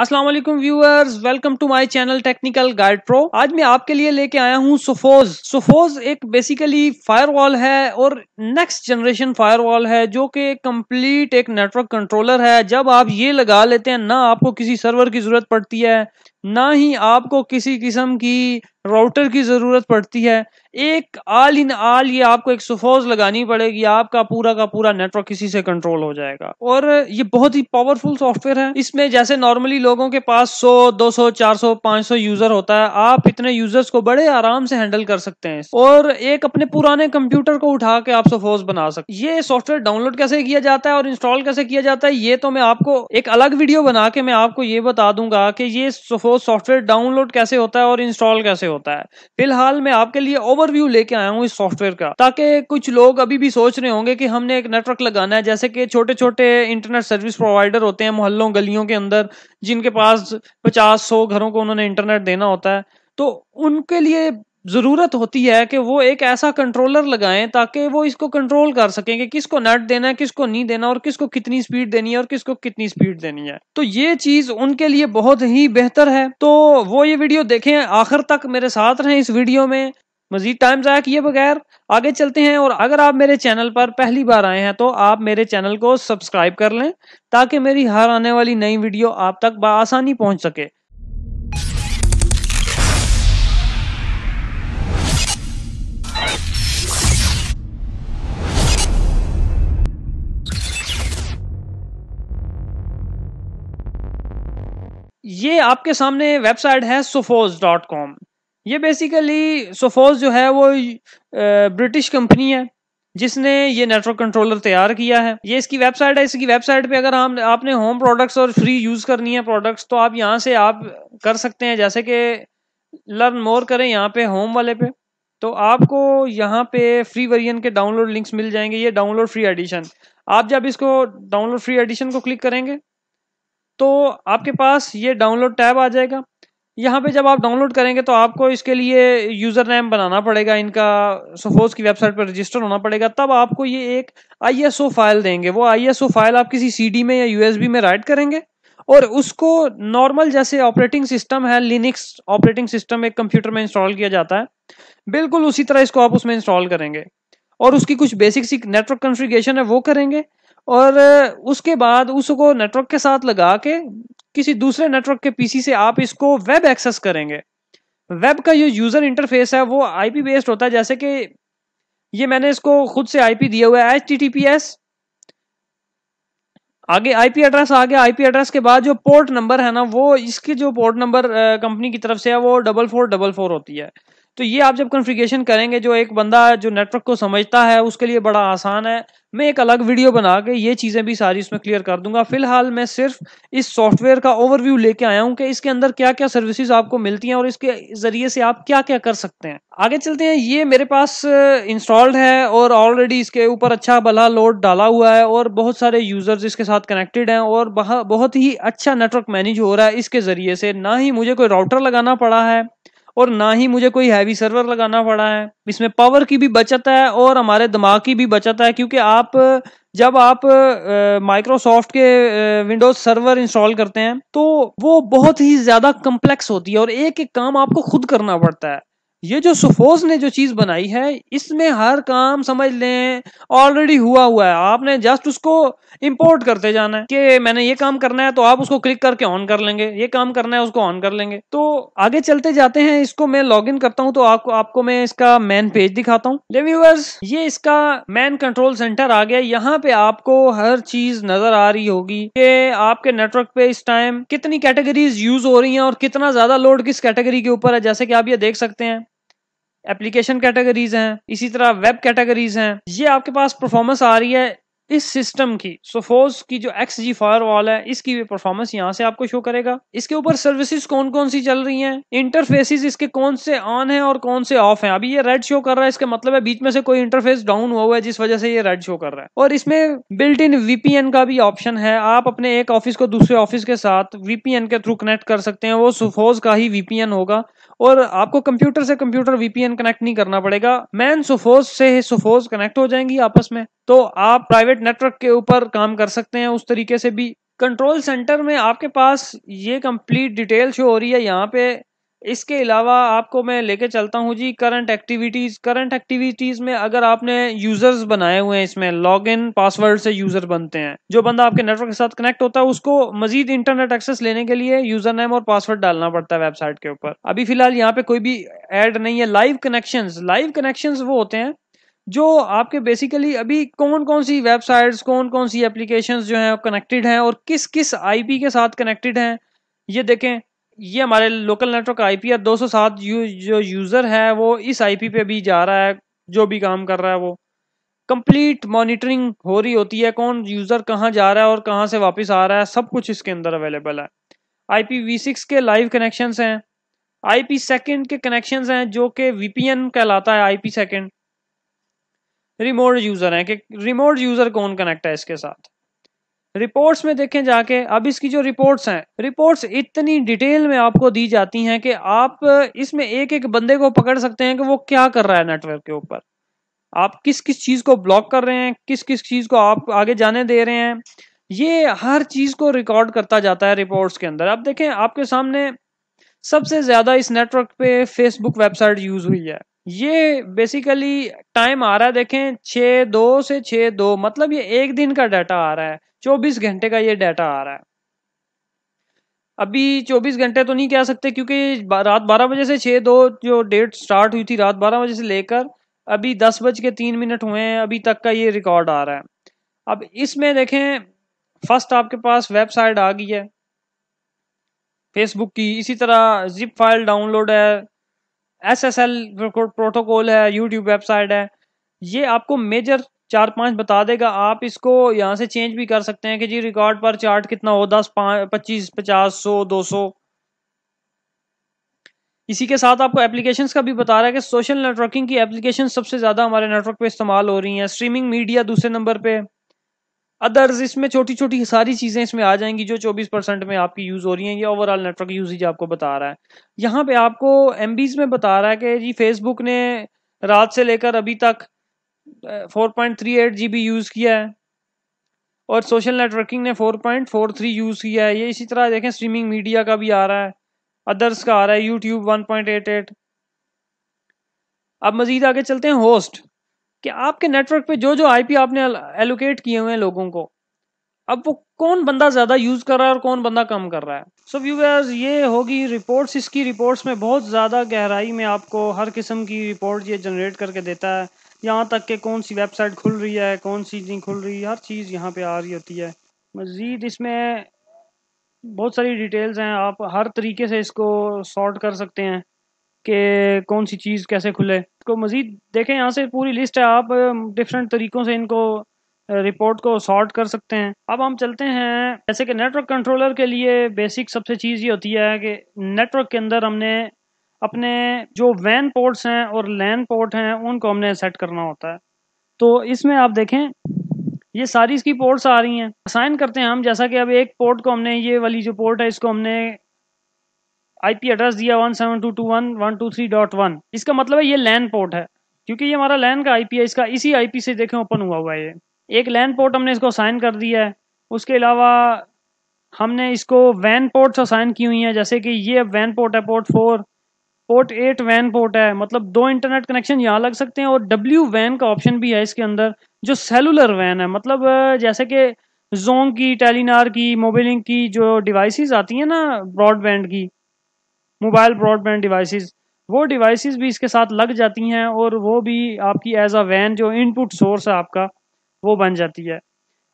Aslam viewers welcome to my channel technical guide pro आज मैं आपके लिए लेके आया हूँ सुफोज सुफोज एक बेसिकली फायरवॉल है और नेक्स्ट जनरेशन फायरवॉल है जो कि कंप्लीट एक नेटवर्क कंट्रोलर है जब आप ये लगा लेते हैं ना आपको किसी सर्वर की जरूरत पड़ती है ना ही आपको किसी किस्म की राउटर की ज़रूरत पड़ती है एक आल इन आल ये आपको एक सुफोज लगानी पड़ेगी आपका पूरा का पूरा नेटवर्क किसी से कंट्रोल हो जाएगा और ये बहुत ही पावरफुल सॉफ्टवेयर है इसमें जैसे नॉर्मली लोगों के पास 100, 200, 400, 500 यूजर होता है आप इतने यूजर्स को बड़े आराम से हैंडल कर सकते हैं और एक अपने पुराने कंप्यूटर को उठा के आप सफोज बना सकते ये सॉफ्टवेयर डाउनलोड कैसे किया जाता है और इंस्टॉल कैसे किया जाता है ये तो मैं आपको एक अलग वीडियो बना के मैं आपको ये बता दूंगा कि ये सुफोज को सॉफ्टवेयर डाउनलोड कैसे होता है और इंस्टॉल कैसे होता है फिलहाल मैं आपके लिए ओवरव्यू लेके आया हूँ इस सॉफ्टवेयर का ताकि कुछ लोग अभी भी सोच रहे होंगे कि हमने एक नेटवर्क लगाना है जैसे कि छोटे छोटे इंटरनेट सर्विस प्रोवाइडर होते हैं मोहल्लों गलियों के अंदर जिनके पास पचास सौ घरों को उन्होंने इंटरनेट देना होता है तो उनके लिए ज़रूरत होती है कि वो एक ऐसा कंट्रोलर लगाएं ताकि वो इसको कंट्रोल कर सकें कि किसको नट देना है किसको नहीं देना और किसको कितनी स्पीड देनी है और किसको कितनी स्पीड देनी है तो ये चीज़ उनके लिए बहुत ही बेहतर है तो वो ये वीडियो देखें आखिर तक मेरे साथ रहें इस वीडियो में मजीद टाइम जया किए बगैर आगे चलते हैं और अगर आप मेरे चैनल पर पहली बार आए हैं तो आप मेरे चैनल को सब्सक्राइब कर लें ताकि मेरी हर आने वाली नई वीडियो आप तक बसानी पहुंच सके ये आपके सामने वेबसाइट है सोफोज डॉट कॉम ये बेसिकली सोफोज जो है वो ब्रिटिश कंपनी है जिसने ये नेटवर्क कंट्रोलर तैयार किया है ये इसकी वेबसाइट है इसकी वेबसाइट पे अगर हम आपने होम प्रोडक्ट्स और फ्री यूज़ करनी है प्रोडक्ट्स तो आप यहाँ से आप कर सकते हैं जैसे कि लर्न मोर करें यहाँ पे होम वाले पे तो आपको यहाँ पे फ्री वर्जन के डाउनलोड लिंक्स मिल जाएंगे ये डाउनलोड फ्री एडिशन आप जब इसको डाउनलोड फ्री एडिशन को क्लिक करेंगे तो आपके पास ये डाउनलोड टैब आ जाएगा यहाँ पे जब आप डाउनलोड करेंगे तो आपको इसके लिए यूज़र नेम बनाना पड़ेगा इनका सफोज की वेबसाइट पर रजिस्टर होना पड़ेगा तब आपको ये एक आईएसओ फाइल देंगे वो आईएसओ फाइल आप किसी सीडी में या यूएसबी में राइट करेंगे और उसको नॉर्मल जैसे ऑपरेटिंग सिस्टम है लिनिक्स ऑपरेटिंग सिस्टम एक कंप्यूटर में इंस्टॉल किया जाता है बिल्कुल उसी तरह इसको आप उसमें इंस्टॉल करेंगे और उसकी कुछ बेसिक सी नेटवर्क कॉन्फ़िगरेशन है वो करेंगे और उसके बाद उसको नेटवर्क के साथ लगा के किसी दूसरे नेटवर्क के पीसी से आप इसको वेब एक्सेस करेंगे वेब का जो यूज़र इंटरफेस है वो आईपी बेस्ड होता है जैसे कि ये मैंने इसको खुद से आईपी दिया हुआ है एच आगे आईपी एड्रेस आ गया आईपी एड्रेस के बाद जो पोर्ट नंबर है ना वो इसके जो पोर्ट नंबर कंपनी की तरफ से है वो डबल फोर डबल फोर होती है तो ये आप जब कॉन्फ़िगरेशन करेंगे जो एक बंदा जो नेटवर्क को समझता है उसके लिए बड़ा आसान है मैं एक अलग वीडियो बना के ये चीज़ें भी सारी इसमें क्लियर कर दूंगा फिलहाल मैं सिर्फ इस सॉफ्टवेयर का ओवरव्यू लेके आया हूँ कि इसके अंदर क्या क्या सर्विसेज आपको मिलती हैं और इसके ज़रिए से आप क्या क्या कर सकते हैं आगे चलते हैं ये मेरे पास इंस्टॉल्ड uh, है और ऑलरेडी इसके ऊपर अच्छा भला लोड डाला हुआ है और बहुत सारे यूज़र्स इसके साथ कनेक्टेड हैं और बहुत ही अच्छा नेटवर्क मैनेज हो रहा है इसके ज़रिए से ना ही मुझे कोई राउटर लगाना पड़ा है और ना ही मुझे कोई हैवी सर्वर लगाना पड़ा है इसमें पावर की भी बचत है और हमारे दिमाग की भी बचत है क्योंकि आप जब आप माइक्रोसॉफ्ट के विंडोज सर्वर इंस्टॉल करते हैं तो वो बहुत ही ज्यादा कम्प्लेक्स होती है और एक एक काम आपको खुद करना पड़ता है ये जो सुफोज ने जो चीज बनाई है इसमें हर काम समझ लें ऑलरेडी हुआ हुआ है आपने जस्ट उसको इंपोर्ट करते जाना है कि मैंने ये काम करना है तो आप उसको क्लिक करके ऑन कर लेंगे ये काम करना है उसको ऑन कर लेंगे तो आगे चलते जाते हैं इसको मैं लॉग इन करता हूँ तो आपको आपको मैं इसका मैन पेज दिखाता हूँ रिव्यूअर्स ये इसका मैन कंट्रोल सेंटर आ गया यहाँ पे आपको हर चीज नजर आ रही होगी कि आपके नेटवर्क पे इस टाइम कितनी कैटेगरीज यूज हो रही है और कितना ज्यादा लोड किस कैटेगरी के ऊपर है जैसे कि आप ये देख सकते हैं एप्लीकेशन कैटेगरीज हैं इसी तरह वेब कैटेगरीज हैं ये आपके पास परफॉर्मेंस आ रही है इस सिस्टम की सपोज की जो एक्स जी फायर वॉल है इसकी भी परफॉर्मेंस यहाँ से आपको शो करेगा इसके ऊपर सर्विसेज कौन कौन सी चल रही हैं इंटरफेसेस इसके कौन से ऑन है और कौन से ऑफ है अभी ये रेड शो कर रहा है इसका मतलब है बीच में से कोई इंटरफेस डाउन हुआ हुआ है जिस वजह से ये रेड शो कर रहा है और इसमें बिल्ट इन वीपीएन का भी ऑप्शन है आप अपने एक ऑफिस को दूसरे ऑफिस के साथ वीपीएन के थ्रू कनेक्ट कर सकते हैं वो सुफोज का ही वीपीएन होगा और आपको कंप्यूटर से कंप्यूटर वीपीएन कनेक्ट नहीं करना पड़ेगा मैन सुफोज से सुफोज कनेक्ट हो जाएंगी आपस में तो आप प्राइवेट प्राइवेट नेटवर्क के ऊपर काम कर सकते हैं उस तरीके से भी कंट्रोल सेंटर में आपके पास ये कंप्लीट डिटेल शो हो रही है यहाँ पे इसके अलावा आपको मैं लेके चलता हूँ जी करंट एक्टिविटीज़ करंट एक्टिविटीज़ में अगर आपने यूज़र्स बनाए हुए हैं इसमें लॉगिन पासवर्ड से यूज़र बनते हैं जो बंदा आपके नेटवर्क के साथ कनेक्ट होता है उसको मजीद इंटरनेट एक्सेस लेने के लिए यूज़र नेम और पासवर्ड डालना पड़ता है वेबसाइट के ऊपर अभी फिलहाल यहाँ पे कोई भी एड नहीं है लाइव कनेक्शन लाइव कनेक्शन वो होते हैं जो आपके बेसिकली अभी कौन कौन सी वेबसाइट्स कौन कौन सी एप्लीकेशंस जो हैं कनेक्टेड हैं और किस किस आईपी के साथ कनेक्टेड हैं ये देखें ये हमारे लोकल नेटवर्क आई पी है दो यू, जो यूज़र है वो इस आई पी पे भी जा रहा है जो भी काम कर रहा है वो कंप्लीट मॉनिटरिंग हो रही होती है कौन यूज़र कहाँ जा रहा है और कहाँ से वापस आ रहा है सब कुछ इसके अंदर अवेलेबल है आई पी वी सिक्स के लाइव कनेक्शन हैं आई पी सेकेंड के कनेक्शन हैं जो कि वी पी एन कहलाता है I P second remote user है कि रिमोट यूजर कौन कनेक्ट है इसके साथ रिपोर्ट्स में देखें जाके अब इसकी जो रिपोर्ट्स हैं रिपोर्ट्स इतनी डिटेल में आपको दी जाती हैं कि आप इसमें एक एक बंदे को पकड़ सकते हैं कि वो क्या कर रहा है नेटवर्क के ऊपर आप किस किस चीज़ को ब्लॉक कर रहे हैं किस किस चीज़ को आप आगे जाने दे रहे हैं ये हर चीज़ को रिकॉर्ड करता जाता है रिपोर्ट्स के अंदर आप देखें आपके सामने सबसे ज़्यादा इस नेटवर्क पे फेसबुक वेबसाइट यूज़ हुई है ये बेसिकली टाइम आ रहा है देखें छ दो से छ दो मतलब ये एक दिन का डाटा आ रहा है चौबीस घंटे का ये डाटा आ रहा है अभी चौबीस घंटे तो नहीं कह सकते क्योंकि रात बारह बजे से छः दो जो डेट स्टार्ट हुई थी रात बारह बजे से लेकर अभी दस बज के तीन मिनट हुए हैं अभी तक का ये रिकॉर्ड आ रहा है अब इसमें देखें फर्स्ट आपके पास वेबसाइट आ गई है फेसबुक की इसी तरह जिप फाइल डाउनलोड है एस एस एल प्रोटोकॉल है यूट्यूब वेबसाइट है ये आपको मेजर चार पांच बता देगा आप इसको यहाँ से चेंज भी कर सकते हैं कि जी रिकॉर्ड पर चार्ट कितना हो दस पच्चीस पचास सौ दो सौ इसी के साथ आपको एप्लीकेशन का भी बता रहा है कि सोशल नेटवर्किंग की एप्लीकेशन सबसे ज़्यादा हमारे नेटवर्क पे इस्तेमाल हो रही हैं स्ट्रीमिंग मीडिया दूसरे नंबर पे अदर्स इसमें छोटी छोटी सारी चीज़ें इसमें आ जाएंगी जो 24 परसेंट में आपकी यूज़ हो रही हैं ये ओवरऑल नेटवर्क यूजेज आपको बता रहा है यहाँ पे आपको एम में बता रहा है कि जी फेसबुक ने रात से लेकर अभी तक 4.38 पॉइंट यूज़ किया है और सोशल नेटवर्किंग ने 4.43 यूज़ किया है ये इसी तरह देखें स्ट्रीमिंग मीडिया का भी आ रहा है अदर्स का आ रहा है यूट्यूब वन अब मज़ीद आगे चलते हैं होस्ट कि आपके नेटवर्क पे जो जो आईपी आपने एलोकेट किए हुए हैं लोगों को अब वो कौन बंदा ज़्यादा यूज़ कर रहा है और कौन बंदा कम कर रहा है सो so व्यूवर्स ये होगी रिपोर्ट्स इसकी रिपोर्ट्स में बहुत ज़्यादा गहराई में आपको हर किस्म की रिपोर्ट ये जनरेट करके देता है यहाँ तक कि कौन सी वेबसाइट खुल रही है कौन सी नहीं खुल रही है हर चीज़ यहाँ पे आ रही होती है मज़ीद इसमें बहुत सारी डिटेल्स हैं आप हर तरीके से इसको सॉर्ट कर सकते हैं कि कौन सी चीज़ कैसे खुले को मज़ीद देखें यहाँ से पूरी लिस्ट है आप डिफरेंट तरीक़ों से इनको रिपोर्ट को सॉर्ट कर सकते हैं अब हम चलते हैं जैसे कि नेटवर्क कंट्रोलर के लिए बेसिक सबसे चीज़ ये होती है कि नेटवर्क के अंदर हमने अपने जो वैन पोर्ट्स हैं और लैन पोर्ट हैं उनको हमने सेट करना होता है तो इसमें आप देखें ये सारी इसकी पोर्ट्स आ रही हैं असाइन करते हैं हम जैसा कि अब एक पोर्ट को हमने ये वाली जो पोर्ट है इसको हमने आईपी एड्रेस दिया one seven two two one one two three dot one इसका मतलब है ये लैन पोर्ट है क्योंकि ये हमारा लैन का आईपी है इसका इसी आईपी से देखें ओपन हुआ हुआ है ये एक लैन पोर्ट हमने इसको साइन कर दिया है उसके अलावा हमने इसको वैन पोर्ट साइन की हुई है जैसे कि ये वैन पोर्ट है पोर्ट फोर पोर्ट एट वैन पोर्ट है मतलब दो इंटरनेट कनेक्शन यहाँ लग सकते हैं और डब्ल्यू वैन का ऑप्शन भी है इसके अंदर जो सेलुलर वैन है मतलब जैसे कि जोंग की टेलीनार की मोबाइलिंग की जो डिवाइसेस आती हैं ना ब्रॉडबैंड की मोबाइल ब्रॉडबैंड डिवाइसेस वो डिवाइसेस भी इसके साथ लग जाती हैं और वो भी आपकी एज अ वैन जो इनपुट सोर्स है आपका वो बन जाती है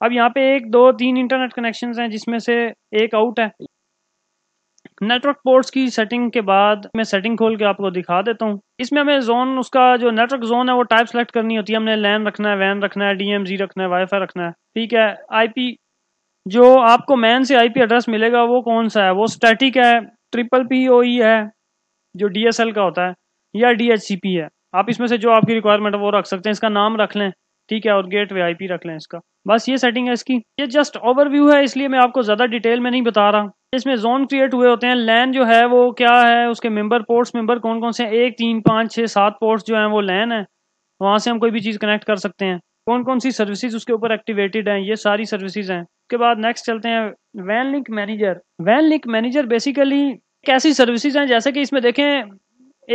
अब यहाँ पे एक दो तीन इंटरनेट कनेक्शन हैं जिसमें से एक आउट है नेटवर्क पोर्ट्स की सेटिंग के बाद मैं सेटिंग खोल के आपको दिखा देता हूँ इसमें हमें जोन उसका जो नेटवर्क जोन है वो टाइप सेलेक्ट करनी होती है हमने लैन रखना है वैन रखना है डीएमजी रखना है वाईफाई रखना है ठीक है आईपी जो आपको मैन से आईपी एड्रेस मिलेगा वो कौन सा है वो स्टैटिक है ट्रिपल पी ओ ई है जो डीएसएल का होता है या डीएचसीपी है आप इसमें से जो आपकी रिक्वायरमेंट है वो रख सकते हैं इसका नाम रख लें ठीक है और गेट वे आई रख लें इसका बस ये सेटिंग है इसकी ये जस्ट ओवरव्यू है इसलिए मैं आपको ज़्यादा डिटेल में नहीं बता रहा इसमें जोन क्रिएट हुए होते हैं लैन जो है वो क्या है उसके मेंबर पोर्ट्स मेंबर कौन कौन से हैं एक तीन पाँच छः सात पोर्ट्स जो हैं वो लैन है वहाँ से हम कोई भी चीज़ कनेक्ट कर सकते हैं कौन कौन सी सर्विसेज उसके ऊपर एक्टिवेटेड हैं ये सारी सर्विसेज हैं उसके बाद नेक्स्ट चलते हैं van link manager van link manager basically कैसी सर्विसेज हैं जैसे कि इसमें देखें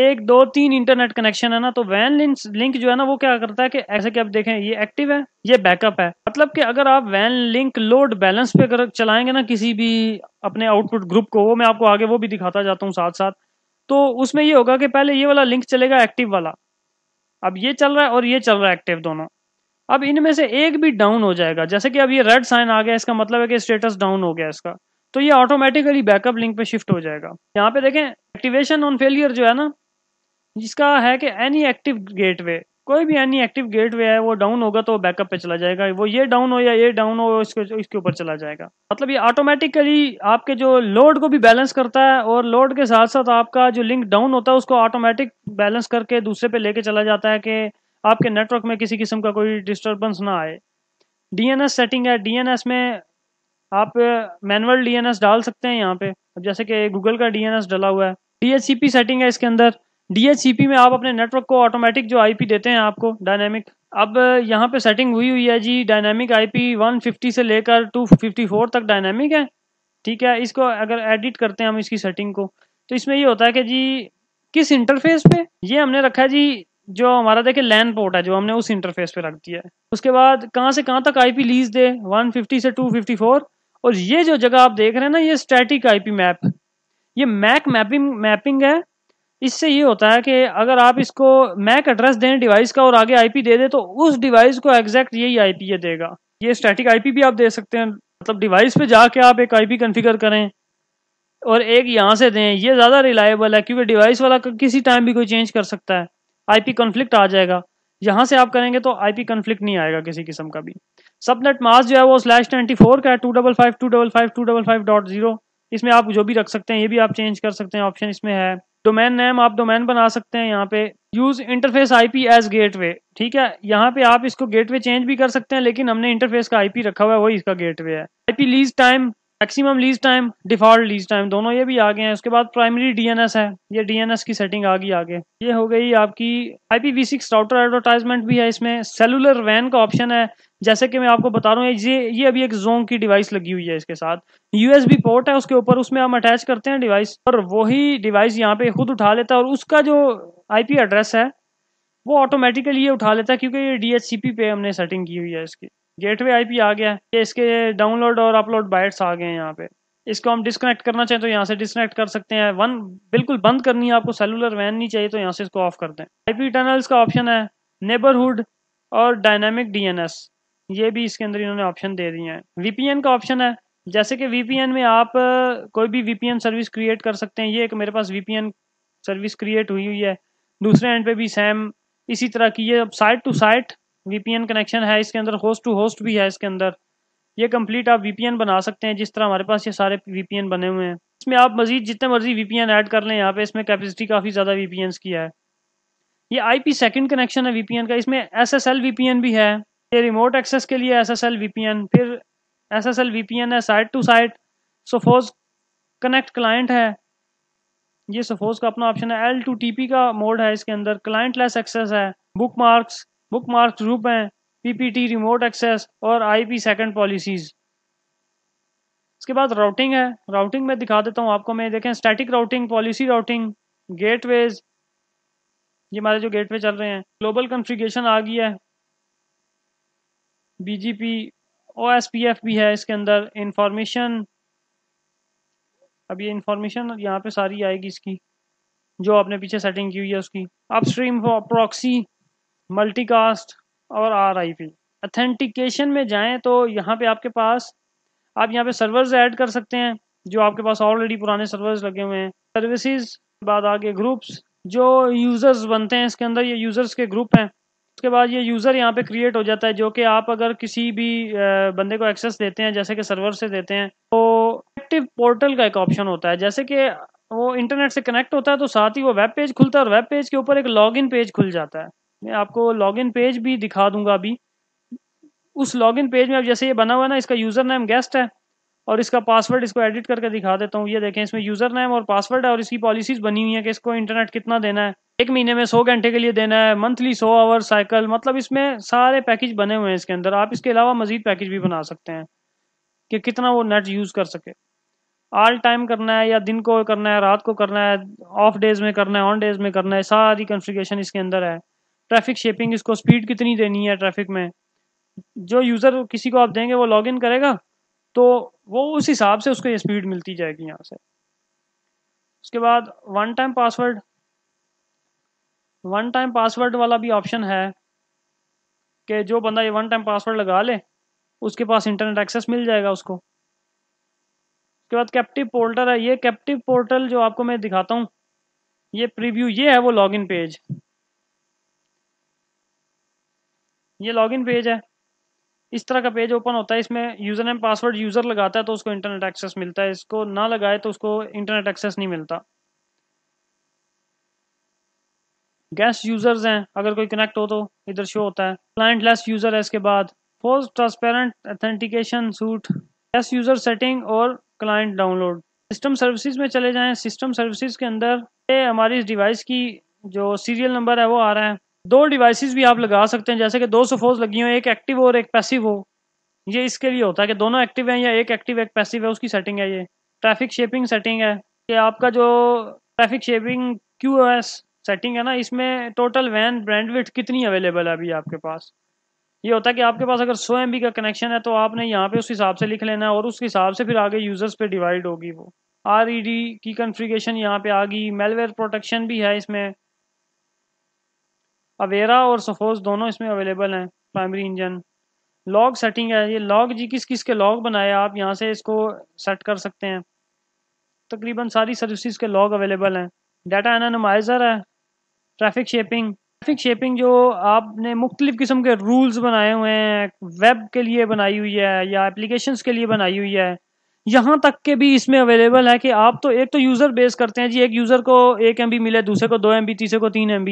एक दो तीन इंटरनेट कनेक्शन है ना तो वैन लिंक जो है ना वो क्या करता है कि ऐसे कि आप देखें ये एक्टिव है ये बैकअप है मतलब कि अगर आप वैन लिंक लोड बैलेंस पे अगर चलाएंगे ना किसी भी अपने आउटपुट ग्रुप को वो मैं आपको आगे वो भी दिखाता जाता हूँ साथ साथ तो उसमें ये होगा कि पहले ये वाला लिंक चलेगा एक्टिव वाला अब ये चल रहा है और ये चल रहा है एक्टिव दोनों अब इनमें से एक भी डाउन हो जाएगा जैसे कि अब ये रेड साइन आ गया इसका मतलब है कि स्टेटस डाउन हो गया इसका तो ये ऑटोमेटिकली बैकअप लिंक पे शिफ्ट हो जाएगा यहाँ पे देखें एक्टिवेशन ऑन फेलियर जो है ना जिसका है कि एनी एक्टिव गेटवे कोई भी एनी एक्टिव गेटवे है वो डाउन होगा तो बैकअप पे चला जाएगा वो ये डाउन हो या ये डाउन हो इसके इसके ऊपर चला जाएगा मतलब ये ऑटोमेटिकली आपके जो लोड को भी बैलेंस करता है और लोड के साथ साथ आपका जो लिंक डाउन होता है उसको ऑटोमेटिक बैलेंस करके दूसरे पे लेके चला जाता है कि आपके नेटवर्क में किसी किस्म का कोई डिस्टर्बेंस ना आए डीएनएस सेटिंग है डीएनएस में आप मैनुअल डीएनएस डाल सकते हैं यहाँ पे अब जैसे कि गूगल का डीएनएस डला हुआ है डीएचसीपी सेटिंग है इसके अंदर डीएचसीपी में आप अपने नेटवर्क को ऑटोमेटिक जो आईपी देते हैं आपको डायनेमिक अब यहाँ पे सेटिंग हुई हुई है जी डायनेमिक आईपी 150 से लेकर 254 तक डायनेमिक है ठीक है इसको अगर एडिट करते हैं हम इसकी सेटिंग को तो इसमें ये होता है कि जी किस इंटरफेस पे ये हमने रखा है जी जो हमारा देखे लैन पोर्ट है जो हमने उस इंटरफेस पे रख दिया है उसके बाद कहाँ से कहाँ तक आईपी लीज दे 150 से 254 और ये जो जगह आप देख रहे हैं ना ये स्टैटिक आईपी मैप ये मैक मैपिंग मैपिंग है इससे ये होता है कि अगर आप इसको मैक एड्रेस दें डिवाइस का और आगे आईपी दे दे तो उस डिवाइस को एग्जैक्ट यही पी ये देगा ये स्टैटिक पी भी आप दे सकते हैं मतलब डिवाइस पे जाके आप एक पी कन्फिगर करें और एक यहाँ से दें ये ज़्यादा रिलायबल है क्योंकि डिवाइस वाला किसी टाइम भी कोई चेंज कर सकता है आईपी कॉन्फ्लिक्ट आ जाएगा यहां से आप करेंगे तो आईपी कॉन्फ्लिक्ट नहीं आएगा किसी किस्म का भी सबनेट मास्क जो है वो स्लैश ट्वेंटी फोर का two double five two double five two double five dot zero इसमें आप जो भी रख सकते हैं ये भी आप चेंज कर सकते हैं ऑप्शन इसमें है डोमेन नेम आप डोमेन बना सकते हैं यहाँ पे use interface IP as gateway ठीक है यहाँ पे आप इसको गेटवे चेंज भी कर सकते हैं लेकिन हमने इंटरफेस का आईपी रखा हुआ है वही इसका गेटवे है IP lease time maximum lease time default lease time दोनों ये भी आ गए हैं उसके बाद प्राइमरी डीएनएस है ये डीएनएस की सेटिंग आ गई आगे ये हो गई आपकी सिक्स राउटर एडवर्टाइजमेंट भी है इसमें सेलुलर वैन का ऑप्शन है जैसे कि मैं आपको बता रहा हूँ ये ये अभी एक जोंग की डिवाइस लगी हुई है इसके साथ यूएसबी पोर्ट है उसके ऊपर उसमें हम अटैच करते हैं डिवाइस और वही डिवाइस यहाँ पे खुद उठा लेता है और उसका जो आईपी एड्रेस है वो ऑटोमेटिकली ये उठा लेता है क्योंकि ये डीएचसीपी पे हमने सेटिंग की हुई है इसकी गेटवे आईपी आ गया ये इसके डाउनलोड और अपलोड बाइट्स आ गए हैं यहाँ पे इसको हम डिसकनेक्ट करना चाहें तो यहाँ से डिसकनेक्ट कर सकते हैं वन बिल्कुल बंद करनी है आपको सेलुलर वैन नहीं चाहिए तो यहाँ से इसको ऑफ कर दें आईपी टनल्स का ऑप्शन है नेबरहुड और डायनेमिक डीएनएस ये भी इसके अंदर इन्होंने ऑप्शन दे दिए हैं वीपीएन का ऑप्शन है जैसे कि वीपीएन में आप कोई भी वीपीएन सर्विस क्रिएट कर सकते हैं ये एक मेरे पास वीपीएन सर्विस क्रिएट हुई हुई है दूसरे एंड पे भी सेम इसी तरह की ये site to site VPN connection है इसके अंदर होस्ट टू होस्ट भी है इसके अंदर ये कंप्लीट आप वीपीएन बना सकते हैं जिस तरह हमारे पास ये सारे वीपीएन बने हुए हैं इसमें आप मजीद जितने मर्जी वीपीएन ऐड कर लें यहाँ पे इसमें कैपेसिटी काफ़ी ज़्यादा वीपीएन की है ये आई पी सेकेंड कनेक्शन है वीपीएन का इसमें एस एस एल वीपीएन भी है ये रिमोट एक्सेस के लिए एस एस एल वीपीएन फिर एस एस एल वीपीएन है side to side Sophos connect client है ये सफोज का अपना ऑप्शन है एल टू टी पी का मोड है इसके अंदर क्लाइंट लेस एक्सेस है बुक मार्क्स बुकमार्क्स ग्रुप हैं पीपीटी रिमोट एक्सेस और आईपी सेकंड पॉलिसीज़ इसके बाद राउटिंग है राउटिंग में दिखा देता हूँ आपको मैं देखें static routing policy routing gateways ये हमारे जो गेटवे चल रहे हैं ग्लोबल कॉन्फ़िगरेशन आ गई है बीजीपी ओएसपीएफ भी है इसके अंदर इंफॉर्मेशन अब ये इंफॉर्मेशन यहाँ पे सारी आएगी इसकी जो आपने पीछे सेटिंग की हुई है उसकी अपस्ट्रीम प्रॉक्सी मल्टीकास्ट और आर आई पी अथेंटिकेशन में जाएं तो यहाँ पे आपके पास आप यहाँ पे सर्वर्स ऐड कर सकते हैं जो आपके पास ऑलरेडी पुराने सर्वर्स लगे हुए हैं सर्विसेज बाद आगे ग्रुप्स जो यूज़र्स बनते हैं इसके अंदर ये यूज़र्स के ग्रुप हैं उसके बाद ये यूज़र यहाँ पे क्रिएट हो जाता है जो कि आप अगर किसी भी बंदे को एक्सेस देते हैं जैसे कि सर्वर से देते हैं तो एक्टिव पोर्टल का एक ऑप्शन होता है जैसे कि वो इंटरनेट से कनेक्ट होता है तो साथ ही वो वेब पेज खुलता है और वेब पेज के ऊपर एक इन पेज खुल जाता है मैं आपको लॉगिन पेज भी दिखा दूंगा अभी उस लॉगिन पेज में अब जैसे ये बना हुआ है ना इसका यूज़र नेम गेस्ट है और इसका पासवर्ड इसको एडिट करके दिखा देता हूँ ये देखें इसमें यूज़र नेम और पासवर्ड है और इसकी पॉलिसीज़ बनी हुई है कि इसको इंटरनेट कितना देना है एक महीने में सौ घंटे के लिए देना है मंथली सौ आवर साइकिल मतलब इसमें सारे पैकेज बने हुए हैं इसके अंदर आप इसके अलावा मज़ीद पैकेज भी बना सकते हैं कि कितना वो नेट यूज़ कर सके आल टाइम करना है या दिन को करना है रात को करना है ऑफ डेज में करना है ऑन डेज में करना है सारी कॉन्फ़िगरेशन इसके अंदर है ट्रैफिक शेपिंग इसको स्पीड कितनी देनी है ट्रैफिक में जो यूज़र किसी को आप देंगे वो लॉग इन करेगा तो वो उस हिसाब से उसको ये स्पीड मिलती जाएगी यहाँ से उसके बाद one time password one time password वाला भी ऑप्शन है कि जो बंदा ये वन टाइम पासवर्ड लगा ले उसके पास इंटरनेट एक्सेस मिल जाएगा उसको उसके बाद कैप्टिव पोर्टल है ये कैप्टिव पोर्टल जो आपको मैं दिखाता हूँ ये प्रीव्यू ये है वो लॉगिन पेज ये लॉगिन पेज है इस तरह का पेज ओपन होता है इसमें यूज़र नेम पासवर्ड यूज़र लगाता है तो उसको इंटरनेट एक्सेस मिलता है इसको ना लगाए तो उसको इंटरनेट एक्सेस नहीं मिलता गेस्ट यूज़र्स हैं अगर कोई कनेक्ट हो तो इधर शो होता है क्लाइंट लेस यूज़र है इसके बाद force transparent authentication suite guest user setting और क्लाइंट डाउनलोड सिस्टम सर्विसेज में चले जाएं सिस्टम सर्विसेज के अंदर ये हमारी इस डिवाइस की जो सीरियल नंबर है वो आ रहा है दो डिवाइसेस भी आप लगा सकते हैं जैसे कि दो सफोज लगी हो एक एक्टिव हो और एक पैसिव हो ये इसके लिए होता है कि दोनों एक्टिव हैं या एक एक्टिव एक पैसिव है उसकी सेटिंग है ये ट्रैफिक शेपिंग सेटिंग है कि आपका जो ट्रैफिक शेपिंग क्यू सेटिंग है ना इसमें टोटल वैन ब्रांडविथ कितनी अवेलेबल है अभी आपके पास ये होता है कि आपके पास अगर सौ एम का कनेक्शन है तो आपने यहाँ पे उस हिसाब से लिख लेना है और उस हिसाब से फिर आगे यूजर्स पे डिवाइड होगी वो आर e की कन्फ्रिगेशन यहाँ पे आ गई मेलवेयर प्रोटेक्शन भी है इसमें अवेरा और सफोज दोनों इसमें अवेलेबल हैं प्राइमरी इंजन लॉग सेटिंग है ये लॉग जी किस किस के लॉग बनाए आप यहाँ से इसको सेट कर सकते हैं तकरीबन सारी सर्विसेज के लॉग अवेलेबल हैं डाटा एनानमाइजर है ट्रैफिक शेपिंग ट्रैफिक शेपिंग जो आपने मुख्तलिफ़ किस्म के रूल्स बनाए हुए हैं वेब के लिए बनाई हुई है या एप्लीकेशन के लिए बनाई हुई है यहाँ तक के भी इसमें अवेलेबल है कि आप तो एक तो यूज़र बेस करते हैं जी एक यूज़र को एक एम मिले दूसरे को दो एम तीसरे को तीन एम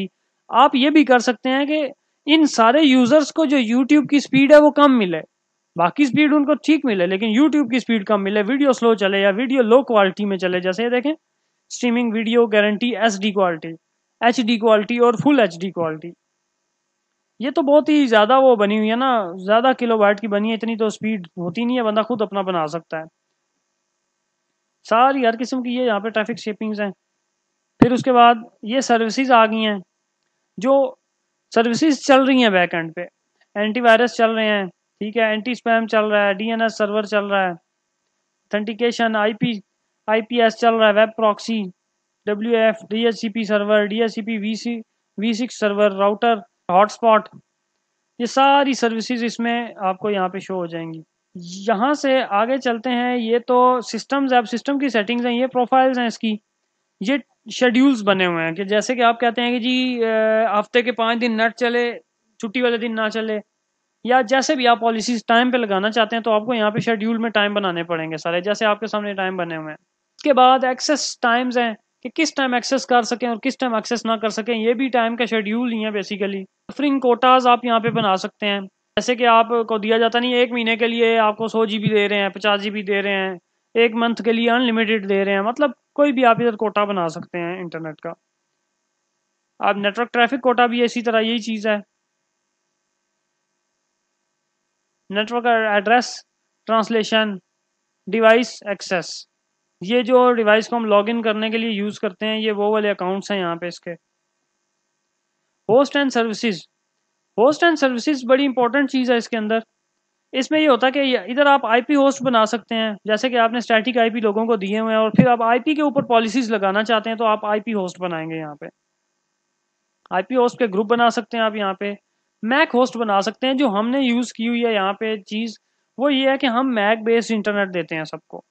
आप ये भी कर सकते हैं कि इन सारे यूजर्स को जो यूट्यूब की स्पीड है वो कम मिले बाकी स्पीड उनको ठीक मिले लेकिन यूट्यूब की स्पीड कम मिले वीडियो स्लो चले या वीडियो लो क्वालिटी में चले जैसे देखें streaming video guarantee S quality H quality और फुल एच क्वालिटी ये तो बहुत ही ज़्यादा वो बनी हुई है ना ज़्यादा किलो की बनी है इतनी तो स्पीड होती नहीं है बंदा खुद अपना बना सकता है सारी हर किस्म की ये यहाँ पे ट्रैफिक शेपिंग्स हैं फिर उसके बाद ये सर्विसेज आ गई हैं जो सर्विसेज चल रही हैं बैकएंड पे एंटीवायरस चल रहे हैं ठीक है एंटी स्पैम चल रहा है डीएनएस सर्वर चल रहा है ऑथेंटिकेशन आईपी आईपीएस चल रहा है web proxy W F D C P server D S C P V C six server router hotspot ये सारी सर्विसेज इसमें आपको यहाँ पे शो हो जाएंगी यहाँ से आगे चलते हैं ये तो सिस्टम्स ऐप सिस्टम की सेटिंग्स हैं ये प्रोफाइल्स हैं इसकी ये शेड्यूल्स बने हुए हैं कि जैसे कि आप कहते हैं कि जी हफ्ते के पाँच दिन नट चले छुट्टी वाले दिन ना चले या जैसे भी आप पॉलिसीज टाइम पे लगाना चाहते हैं तो आपको यहाँ पे शेड्यूल में टाइम बनाने पड़ेंगे सारे जैसे आपके सामने टाइम बने हुए हैं उसके बाद एक्सेस टाइम्स हैं कि किस टाइम एक्सेस कर सकें और किस टाइम एक्सेस ना कर सकें ये भी टाइम का शेड्यूल ही है बेसिकली सफरिंग कोटाज आप यहाँ पे बना सकते हैं जैसे कि आपको दिया जाता नहीं एक महीने के लिए आपको सौ जी दे रहे हैं पचास जी दे रहे हैं एक मंथ के लिए अनलिमिटेड दे रहे हैं मतलब कोई भी आप इधर कोटा बना सकते हैं इंटरनेट का आप नेटवर्क ट्रैफिक कोटा भी इसी तरह यही चीज़ है network address translation device access ये जो डिवाइस को हम लॉगिन करने के लिए यूज़ करते हैं ये वो वाले अकाउंट्स हैं यहाँ पे इसके host and services host and services बड़ी इंपॉर्टेंट चीज़ है इसके अंदर इसमें ये होता है कि इधर आप आईपी होस्ट बना सकते हैं जैसे कि आपने स्टैटिक आईपी लोगों को दिए हुए हैं और फिर आप आईपी के ऊपर पॉलिसीज लगाना चाहते हैं तो आप आईपी होस्ट बनाएंगे यहाँ पे आईपी होस्ट के ग्रुप बना सकते हैं आप यहाँ पे मैक होस्ट बना सकते हैं जो हमने यूज़ की हुई है यहाँ पे चीज़ वो ये है कि हम मैक बेस्ड इंटरनेट देते हैं सबको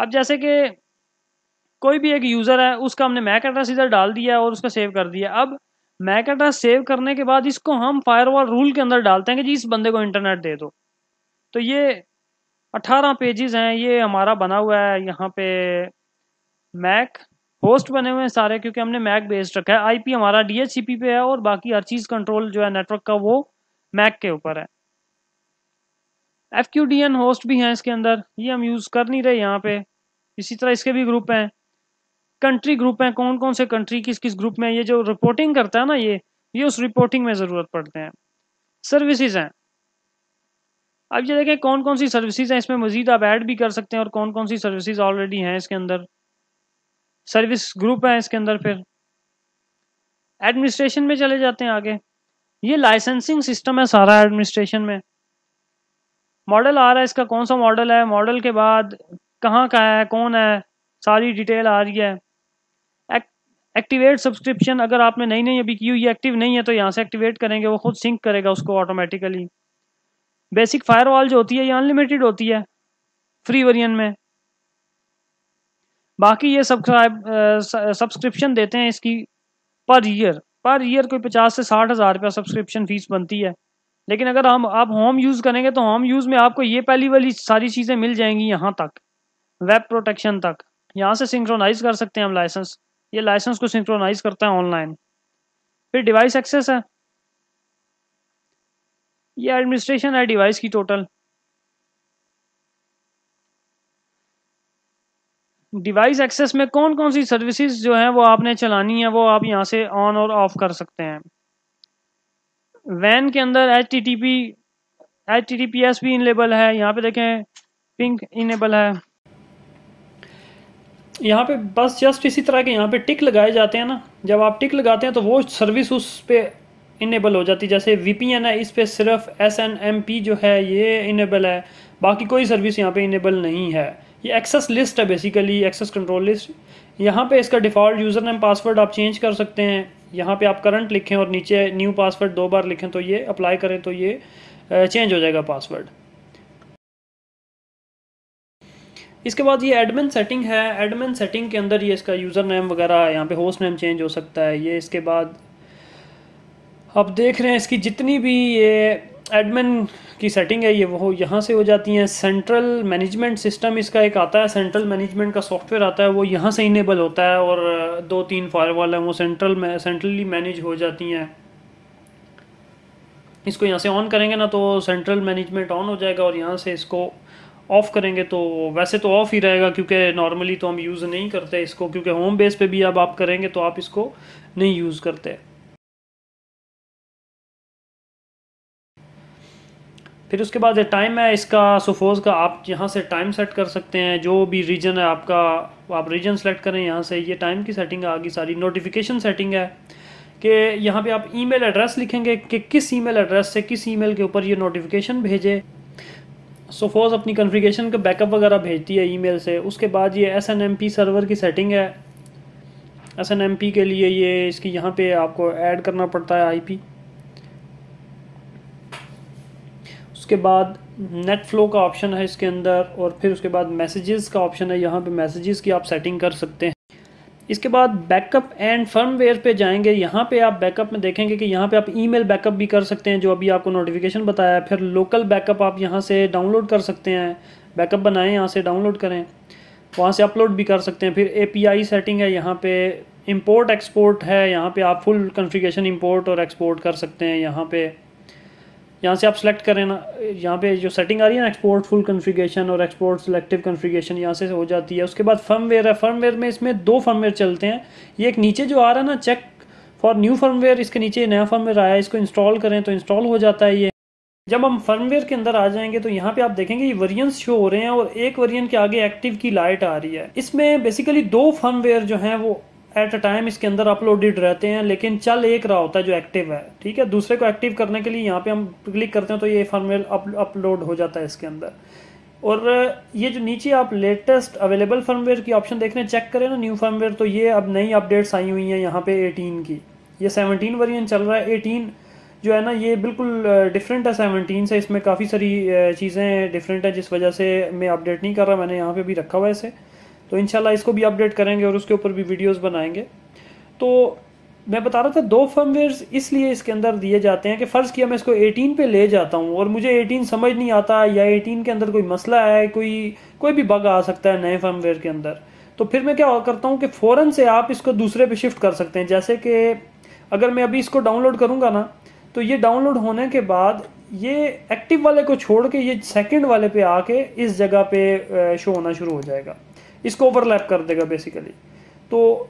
अब जैसे कि कोई भी एक यूज़र है उसका हमने मैक एड्रेस इधर डाल दिया और उसका सेव कर दिया अब मैक एड्रेस सेव करने के बाद इसको हम फायरवॉल रूल के अंदर डालते हैं कि जी इस बंदे को इंटरनेट दे दो तो ये अठारह पेजेस हैं ये हमारा बना हुआ है यहाँ पे मैक होस्ट बने हुए हैं सारे क्योंकि हमने मैक बेस्ड रखा है आईपी हमारा डीएचसीपी पे है और बाकी हर चीज़ कंट्रोल जो है नेटवर्क का वो मैक के ऊपर है F Q D N host भी हैं इसके अंदर ये हम यूज़ कर नहीं रहे यहाँ पे इसी तरह इसके भी ग्रुप हैं कंट्री ग्रुप हैं कौन कौन से कंट्री किस किस ग्रुप में ये जो रिपोर्टिंग करता है ना ये ये उस रिपोर्टिंग में ज़रूरत पड़ते हैं सर्विसेज हैं अब ये देखें कौन कौन सी सर्विसेज हैं इसमें मजीद आप ऐड भी कर सकते हैं और कौन कौन सी सर्विसेज ऑलरेडी हैं इसके अंदर सर्विस ग्रुप हैं इसके अंदर फिर एडमिनिस्ट्रेशन में चले जाते हैं आगे ये लाइसेंसिंग सिस्टम है सारा एडमिनिस्ट्रेशन में मॉडल आ रहा है इसका कौन सा मॉडल है मॉडल के बाद कहाँ का है कौन है सारी डिटेल आ रही है एक्टिवेट सब्सक्रिप्शन अगर आपने नई नई अभी की हुई एक्टिव नहीं है तो यहाँ से एक्टिवेट करेंगे वो खुद सिंक करेगा उसको ऑटोमेटिकली बेसिक फायरवॉल जो होती है ये अनलिमिटेड होती है फ्री वेरियंट में बाकी ये सब्सक्राइब सब्सक्रिप्शन देते हैं इसकी पर ईयर पर ईयर कोई पचास से साठ हज़ार रुपया सब्सक्रिप्शन फीस बनती है लेकिन अगर हम आप होम यूज़ करेंगे तो होम यूज़ में आपको ये पहली वाली सारी चीज़ें मिल जाएंगी यहाँ तक वेब प्रोटेक्शन तक यहाँ से सिंक्रोनाइज कर सकते हैं हम लाइसेंस ये लाइसेंस को सिंक्रोनाइज करता है ऑनलाइन फिर डिवाइस एक्सेस है ये एडमिनिस्ट्रेशन है डिवाइस की टोटल डिवाइस एक्सेस में कौन कौन सी सर्विसेज जो हैं वो आपने चलानी है वो आप यहाँ से ऑन और ऑफ कर सकते हैं वैन के अंदर H T T P H T T P S भी इनेबल है यहाँ पे देखें पिंक इनेबल है यहाँ पे बस जस्ट इसी तरह के यहाँ पे टिक लगाए जाते हैं ना जब आप टिक लगाते हैं तो वो सर्विस उस पे इनेबल हो जाती है जैसे एन है इस पर सिर्फ एस एन एम पी जो है ये इनेबल है बाकी कोई सर्विस यहाँ पे इनेबल नहीं है ये एक्सेस लिस्ट है बेसिकली एक्सेस कंट्रोल लिस्ट यहाँ पे इसका डिफ़ॉल्ट यूज़र नेम पासवर्ड आप चेंज कर सकते हैं यहाँ पे आप करंट लिखें और नीचे न्यू पासवर्ड दो बार लिखें तो ये अप्लाई करें तो ये चेंज हो जाएगा पासवर्ड इसके बाद ये एडमिन सेटिंग है एडमिन सेटिंग के अंदर ये इसका यूज़र नेम वगैरह यहाँ पे होस्ट नेम चेंज हो सकता है ये इसके बाद अब देख रहे हैं इसकी जितनी भी ये एडमिन की सेटिंग है ये वो यहाँ से हो जाती हैं सेंट्रल मैनेजमेंट सिस्टम इसका एक आता है सेंट्रल मैनेजमेंट का सॉफ्टवेयर आता है वो यहाँ से इनेबल होता है और दो तीन फायरवॉल हैं वो सेंट्रल में सेंट्रली मैनेज हो जाती हैं इसको यहाँ से ऑन करेंगे ना तो सेंट्रल मैनेजमेंट ऑन हो जाएगा और यहाँ से इसको ऑफ़ करेंगे तो वैसे तो ऑफ़ ही रहेगा क्योंकि नॉर्मली तो हम यूज़ नहीं करते इसको क्योंकि होम बेस पे भी अब आप करेंगे तो आप इसको नहीं यूज़ करते फिर उसके बाद टाइम है इसका सफ़ोज़ का आप यहाँ से टाइम सेट कर सकते हैं जो भी रीजन है आपका आप रीजन सेलेक्ट करें यहाँ से ये टाइम की सेटिंग आ गई सारी नोटिफिकेशन सेटिंग है कि यहाँ पे आप ईमेल एड्रेस लिखेंगे कि किस ईमेल एड्रेस से किस ईमेल के ऊपर ये नोटिफिकेशन भेजे सफोज अपनी कन्फिगेशन का बैकअप वगैरह भेजती है ईमेल से उसके बाद ये S N M P server की सेटिंग है एस एन एम पी के लिए ये इसकी यहाँ पे आपको ऐड करना पड़ता है आई पी उसके बाद नेट फ्लो का ऑप्शन है इसके अंदर और फिर उसके बाद मैसेजेस का ऑप्शन है यहाँ पे मैसेजेस की आप सेटिंग कर सकते हैं इसके बाद बैकअप एंड फर्मवेयर पे जाएंगे यहाँ पे आप बैकअप में देखेंगे कि यहाँ पे आप ईमेल बैकअप भी कर सकते हैं जो अभी आपको नोटिफिकेशन बताया है फिर लोकल बैकअप आप यहाँ से डाउनलोड कर सकते हैं बैकअप बनाएं यहाँ से डाउनलोड करें वहाँ से अपलोड भी कर सकते हैं फिर ए सेटिंग है यहाँ पर इम्पोर्ट एक्सपोर्ट है यहाँ पर आप फुल कन्फिगेशन इम्पोर्ट और एक्सपोर्ट कर सकते हैं यहाँ पर यहाँ से आप सेलेक्ट करें ना यहाँ पे जो सेटिंग आ रही है ना एक्सपोर्ट फुल कन्फिगेशन और एक्सपोर्ट सेलेक्टिव कन्फिगेशन यहाँ से हो जाती है उसके बाद फर्मवेयर है फर्मवेयर में इसमें दो फर्मवेयर चलते हैं ये एक नीचे जो आ रहा है ना चेक फॉर न्यू फर्मवेयर इसके नीचे नया फर्मवेयर आया है इसको इंस्टॉल करें तो इंस्टॉल हो जाता है ये जब हम फर्मवेयर के अंदर आ जाएंगे तो यहाँ पे आप देखेंगे ये वरियंस शो हो रहे हैं और एक वरियन के आगे एक्टिव की लाइट आ रही है इसमें बेसिकली दो फर्मवेयर जो हैं वो एट अ टाइम इसके अंदर अपलोडेड रहते हैं लेकिन चल एक रहा होता है जो एक्टिव है ठीक है दूसरे को एक्टिव करने के लिए यहाँ पे हम क्लिक करते हैं तो ये फर्मवेयर अपलोड हो जाता है इसके अंदर और ये जो नीचे आप लेटेस्ट अवेलेबल फर्मवेयर की ऑप्शन देख रहे हैं चेक करें ना न्यू फर्मवेयर तो ये अब नई अपडेट्स आई हुई हैं यहाँ पे 18 की ये 17 वर्जन चल रहा है 18 जो है ना ये बिल्कुल डिफरेंट है 17 से इसमें काफ़ी सारी चीज़ें डिफरेंट है जिस वजह से मैं अपडेट नहीं कर रहा मैंने यहाँ पे भी रखा हुआ है इसे तो इनशाला इसको भी अपडेट करेंगे और उसके ऊपर भी वीडियोस बनाएंगे तो मैं बता रहा था दो फर्मवेयर इसलिए इसके अंदर दिए जाते हैं कि फ़र्ज़ किया मैं इसको 18 पे ले जाता हूँ और मुझे 18 समझ नहीं आता या 18 के अंदर कोई मसला है कोई कोई भी बग आ सकता है नए फर्मवेयर के अंदर तो फिर मैं क्या करता हूँ कि फ़ौरन से आप इसको दूसरे पे शिफ्ट कर सकते हैं जैसे कि अगर मैं अभी इसको डाउनलोड करूंगा ना तो ये डाउनलोड होने के बाद ये एक्टिव वाले को छोड़ के ये सेकेंड वाले पे आके इस जगह पे शो होना शुरू हो जाएगा इसको ओवरलैप कर देगा बेसिकली तो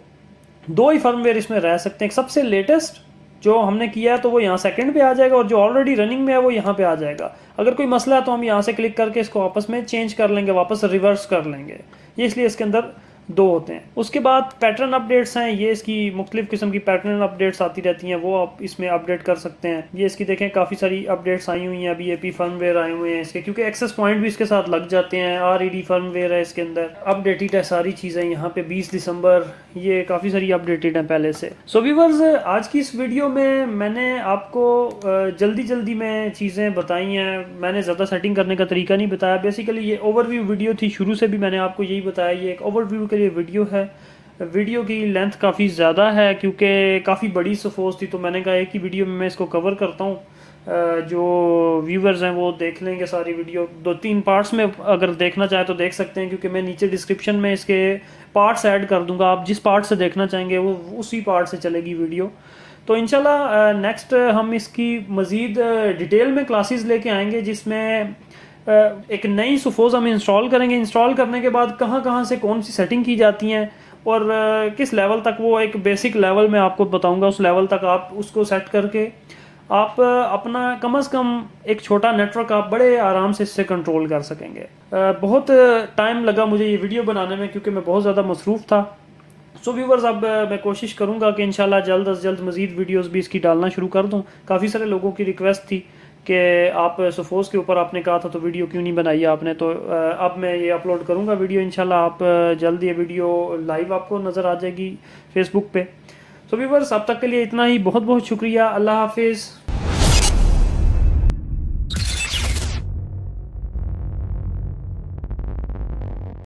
दो ही फर्मवेयर इसमें रह सकते हैं सबसे लेटेस्ट जो हमने किया है तो वो यहाँ सेकंड पे आ जाएगा और जो ऑलरेडी रनिंग में है वो यहाँ पे आ जाएगा अगर कोई मसला है तो हम यहाँ से क्लिक करके इसको आपस में चेंज कर लेंगे वापस रिवर्स कर लेंगे ये इसलिए इसके अंदर दो होते हैं उसके बाद पैटर्न अपडेट्स हैं ये इसकी मुख्तलिफ किस्म की पैटर्न अपडेट्स आती रहती हैं वो आप इसमें अपडेट कर सकते हैं ये इसकी देखें काफ़ी सारी अपडेट्स आई हुई हैं अभी ए पी वेयर आए हुए हैं इसके क्योंकि एक्सेस पॉइंट भी इसके साथ लग जाते हैं आर ई डी वेयर है इसके अंदर अपडेटेड है सारी चीज़ें यहाँ पे बीस दिसंबर ये काफ़ी सारी अपडेटेड हैं पहले से सो so, व्यूवर्स आज की इस वीडियो में मैंने आपको जल्दी जल्दी में चीज़ें बताई हैं मैंने ज़्यादा सेटिंग करने का तरीका नहीं बताया बेसिकली ये ओवरव्यू वीडियो थी शुरू से भी मैंने आपको यही बताया ये एक ओवरव्यू के लिए वीडियो है वीडियो की लेंथ काफ़ी ज़्यादा है क्योंकि काफ़ी बड़ी सफोज थी तो मैंने कहा एक ही वीडियो में मैं इसको कवर करता हूँ जो व्यूवर्स हैं वो देख लेंगे सारी वीडियो दो तीन पार्ट्स में अगर देखना चाहे तो देख सकते हैं क्योंकि मैं नीचे डिस्क्रिप्शन में इसके पार्ट्स ऐड कर दूंगा आप जिस पार्ट से देखना चाहेंगे वो उसी पार्ट से चलेगी वीडियो तो इनशाला नेक्स्ट हम इसकी मज़ीद डिटेल में क्लासेस लेके आएंगे जिसमें एक नई सुफोज हम इंस्टॉल करेंगे इंस्टॉल करने के बाद कहाँ कहाँ से कौन सी सेटिंग की जाती हैं और किस लेवल तक वो एक बेसिक लेवल में आपको बताऊंगा उस लेवल तक आप उसको सेट करके आप अपना कम से कम एक छोटा नेटवर्क आप बड़े आराम से इससे कंट्रोल कर सकेंगे बहुत टाइम लगा मुझे ये वीडियो बनाने में क्योंकि मैं बहुत ज़्यादा मसरूफ़ था सो so व्यूवर्स अब मैं कोशिश करूंगा कि इंशाल्लाह जल्द अज जल्द मज़ीद वीडियोस भी इसकी डालना शुरू कर दूँ काफ़ी सारे लोगों की रिक्वेस्ट थी कि आप सफोज के ऊपर आपने कहा था तो वीडियो क्यों नहीं बनाई आपने तो अब मैं ये अपलोड करूंगा वीडियो इंशाल्लाह आप जल्द ये वीडियो लाइव आपको नज़र आ जाएगी फेसबुक पे सो व्यूवर्स अब तक के लिए इतना ही बहुत बहुत शुक्रिया अल्लाह हाफिज़